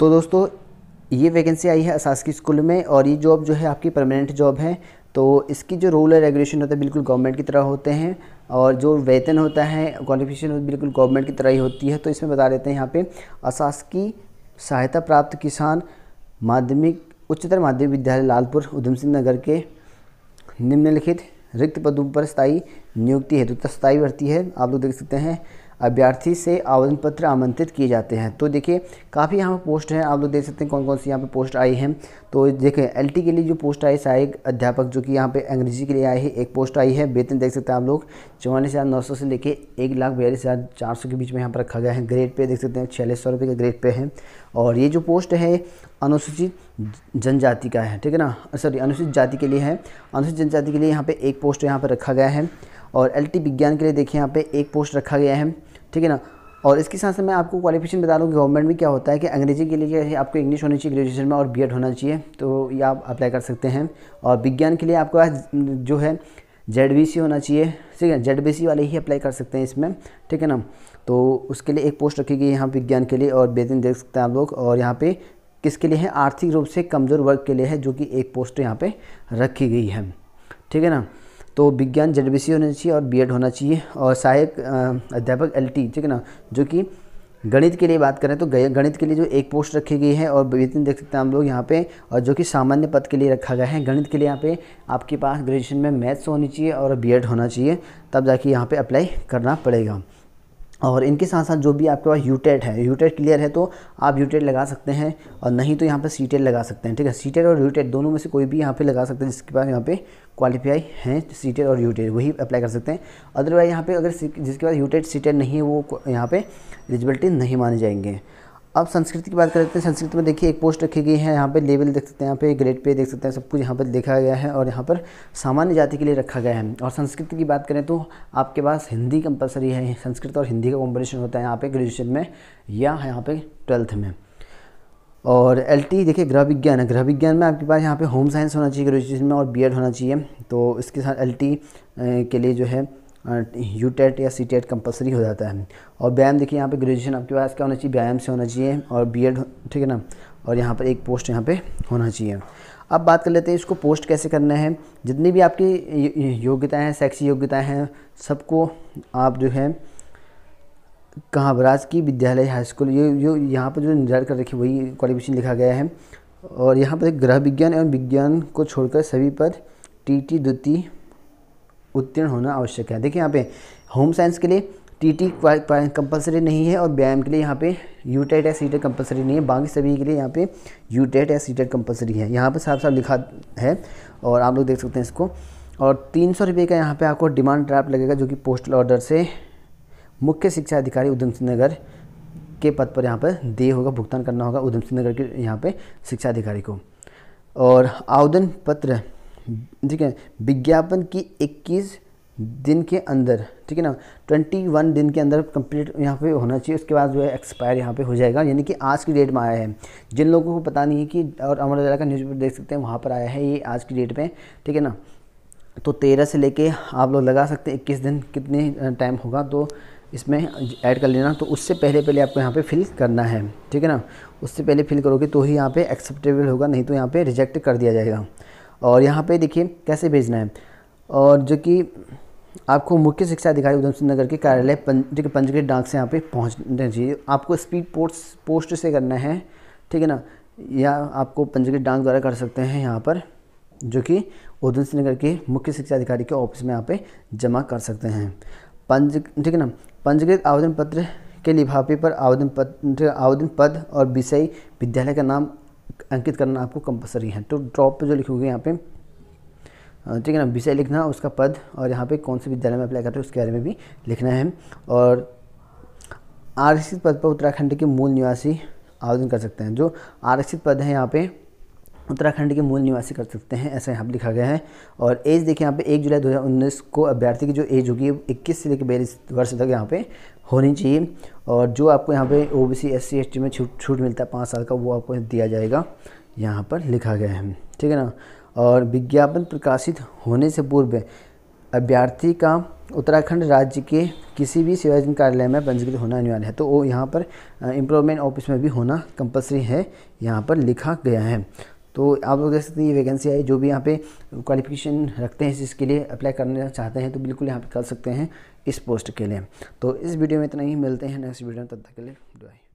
तो दोस्तों ये वैकेंसी आई है असास्की स्कूल में और ये जॉब जो है आपकी परमानेंट जॉब है तो इसकी जो रूल और रेगुलेशन होता है बिल्कुल गवर्नमेंट की तरह होते हैं और जो वेतन होता है क्वालिफिकेशन बिल्कुल गवर्नमेंट की तरह ही होती है तो इसमें बता देते हैं यहाँ पे असास्की सहायता प्राप्त किसान माध्यमिक उच्चतर माध्यमिक विद्यालय लालपुर उधम सिंह नगर के निम्नलिखित रिक्त पदों पर स्थायी नियुक्ति हेतु तो स्थायी भर्ती है आप लोग देख सकते हैं अभ्यर्थी से आवेदन पत्र आमंत्रित किए जाते हैं तो देखिए काफ़ी यहाँ पर पोस्ट हैं आप लोग देख सकते हैं कौन कौन सी यहाँ पे पोस्ट आई हैं तो देखें एल के लिए जो पोस्ट आई सहायक अध्यापक जो कि यहाँ पे अंग्रेजी के लिए आई है एक पोस्ट आई है वेतन देख सकते हैं आप लोग चौवालीस हज़ार नौ सौ से लेके एक लाख बयालीस हज़ार चार सौ के बीच में यहाँ पर रखा गया है ग्रेड पे देख सकते हैं छियालीस सौ रुपये का ग्रेड पे है और ये जो पोस्ट है अनुसूचित जनजाति का है ठीक है ना सॉरी अनुसूचित जाति के लिए है अनुसूचित जनजाति के लिए यहाँ पर एक पोस्ट यहाँ पर रखा गया है और एल विज्ञान के लिए देखिए यहाँ पर एक पोस्ट रखा गया है ठीक है ना और इसके साथ साथ मैं आपको क्वालिफिकेशन बता दूँ कि गवर्नमेंट में क्या होता है कि अंग्रेजी के लिए आपको इंग्लिश होनी चाहिए ग्रेजुएशन में और एड होना चाहिए तो ये आप अप्लाई कर सकते हैं और विज्ञान के लिए आपको जो है जेड होना चाहिए ठीक है जेड वाले ही अप्लाई कर सकते हैं इसमें ठीक है ना तो उसके लिए एक पोस्ट रखी गई यहाँ विज्ञान के लिए और बेहतरीन देख सकते हैं आप लोग और यहाँ पे किसके लिए है आर्थिक रूप से कमज़ोर वर्ग के लिए है जो कि एक पोस्ट यहाँ पे रखी गई है ठीक है ना तो विज्ञान जेड बी होना चाहिए और बी होना चाहिए और सहायक अध्यापक एल ठीक है ना जो कि गणित के लिए बात करें तो गणित के लिए जो एक पोस्ट रखी गई है और वेतन देख सकते हैं हम लोग यहाँ पे और जो कि सामान्य पद के लिए रखा गया है गणित के लिए यहाँ पे आपके पास ग्रेजुएशन में मैथ्स होनी चाहिए और बीएड होना चाहिए तब जाके यहाँ पे अप्लाई करना पड़ेगा और इनके साथ साथ जो भी आपके पास यूटेट है यूटेट क्लियर है तो आप यूटेट लगा सकते हैं और नहीं तो यहाँ पर सीटेट लगा सकते हैं ठीक है सीटेट और यूटेट दोनों में से कोई भी यहाँ पे लगा सकते हैं जिसके पास यहाँ पे क्वालिफाई हैं सीटेट और यूटेट वही अप्लाई कर सकते हैं अदरवाइज यहाँ पे अगर जिसके पास यूटेट सीटेट नहीं है वो यहाँ पर एलिजिबिलिटी नहीं माने जाएंगे अब संस्कृत की बात करते तो हैं संस्कृत में देखिए एक पोस्ट रखी गई है यहाँ पे लेवल देख सकते हैं यहाँ पे ग्रेड पे देख सकते हैं सब कुछ यहाँ पर देखा गया है और यहाँ पर सामान्य जाति के लिए रखा गया है और संस्कृत की बात करें तो आपके पास हिंदी कंपलसरी है संस्कृत और हिंदी का कॉम्पिटिशन होता है यहाँ पे ग्रेजुएशन में या यहाँ पे ट्वेल्थ में और एल टी देखिए ग्रह विज्ञान है ग्रह विज्ञान में आपके पास यहाँ पे होम साइंस होना चाहिए ग्रेजुएशन में और बी होना चाहिए तो इसके साथ एल के लिए जो है यू टेट e या सी टेट कंपलसरी हो जाता है और व्यायाम देखिए यहाँ पे ग्रेजुएशन आपके पास क्या होना चाहिए व्यायाम से होना चाहिए और बी ठीक है ना और यहाँ पर एक पोस्ट यहाँ पे होना चाहिए अब बात कर लेते हैं इसको पोस्ट कैसे करना है जितनी भी आपकी योग्यताएँ हैं शैक्षिक योग्यताएँ हैं सबको आप जो है कहाँ बराज की विद्यालय हाई स्कूल ये जो यहाँ पर जो निर्धारित कर रखी वही क्वालिफिकेशन लिखा गया है और यहाँ पर ग्रह विज्ञान एवं विज्ञान को छोड़कर सभी पर टी टी द्वितीय उत्तीर्ण होना आवश्यक है देखिए यहाँ पे होम साइंस के लिए टीटी कंपलसरी नहीं है और व्यायाम के लिए यहाँ पे यू टेट या सी टेट कंपलसरी नहीं है बाकी सभी के लिए यहाँ पे यू टेट या सी टेट कंपलसरी है यहाँ पे साफ साफ लिखा है और आप लोग देख सकते हैं इसको और तीन सौ रुपये का यहाँ पे आपको डिमांड ड्राफ्ट लगेगा जो कि पोस्टल ऑर्डर से मुख्य शिक्षा अधिकारी उधम सिंह नगर के पद पर यहाँ पर दे होगा भुगतान करना होगा उधम सिंह नगर के यहाँ पर शिक्षा अधिकारी को और आवेदन पत्र ठीक है विज्ञापन की 21 दिन के अंदर ठीक है ना 21 दिन के अंदर कंप्लीट यहाँ पे होना चाहिए उसके बाद जो है एक्सपायर यहाँ पे हो जाएगा यानी कि आज की डेट में आया है जिन लोगों को पता नहीं है कि और अमर उजाला का न्यूज़पेपर देख सकते हैं वहाँ पर आया है ये आज की डेट में ठीक है ना तो तेरह से लेके आप लोग लगा सकते हैं इक्कीस दिन कितने टाइम होगा तो इसमें ऐड कर लेना तो उससे पहले पहले आपको यहाँ पे फिल करना है ठीक है ना उससे पहले फिल करोगे तो ही यहाँ पे एक्सेप्टेबल होगा नहीं तो यहाँ पे रिजेक्ट कर दिया जाएगा और यहाँ पे देखिए कैसे भेजना है और जो कि आपको मुख्य शिक्षा अधिकारी उधम सिंह नगर के कार्यालय पन, जो कि पंचगढ़ डाक से यहाँ पे पहुँचना चाहिए आपको स्पीड पोस्ट पोस्ट से करना है ठीक है ना या आपको पंजीकृत डाक द्वारा कर सकते हैं यहाँ पर जो कि उधम सिंह नगर के मुख्य शिक्षा अधिकारी के ऑफिस में यहाँ पे जमा कर सकते हैं पंज ठीक है ना पंजीकृत आवेदन पत्र के लिफाफे पर आवेदन पत्र आवेदन पद और विषय विद्यालय का नाम अंकित करना आपको कंपलसरी है तो ड्रॉप पे जो लिखोगे यहाँ पे ठीक है ना विषय लिखना उसका पद और यहाँ पे कौन से विद्यालय में अप्लाई करते हैं उसके बारे में भी लिखना है और आरक्षित पद पर उत्तराखंड के मूल निवासी आवेदन कर सकते हैं जो आरक्षित पद है यहाँ पे उत्तराखंड के मूल निवासी कर सकते हैं ऐसा यहाँ पर लिखा गया है और एज देखिए यहाँ पे एक जुलाई 2019 को अभ्यर्थी की जो एज होगी इक्कीस से लेकर बयालीस वर्ष तक यहाँ पे होनी चाहिए और जो आपको यहाँ पे O B C S C S T में छूट छूट मिलता है पाँच साल का वो आपको दिया जाएगा यहाँ पर लिखा गया है ठीक है ना और विज्ञापन प्रकाशित होने से पूर्व अभ्यर्थी का उत्तराखंड राज्य के किसी भी सेवाजन कार्यालय में पंजीकृत होना अनिवार्य है तो वो यहाँ पर एम्प्लॉयमेंट ऑफिस में भी होना कंपलसरी है यहाँ पर लिखा गया है तो आप लोग देख सकते हैं ये वैकेंसी आई जो भी यहाँ पे क्वालिफिकेशन रखते हैं इसके लिए अप्लाई करना चाहते हैं तो बिल्कुल यहाँ पे कर सकते हैं इस पोस्ट के लिए तो इस वीडियो में इतना ही मिलते हैं नेक्स्ट वीडियो में तब तक के लिए बाय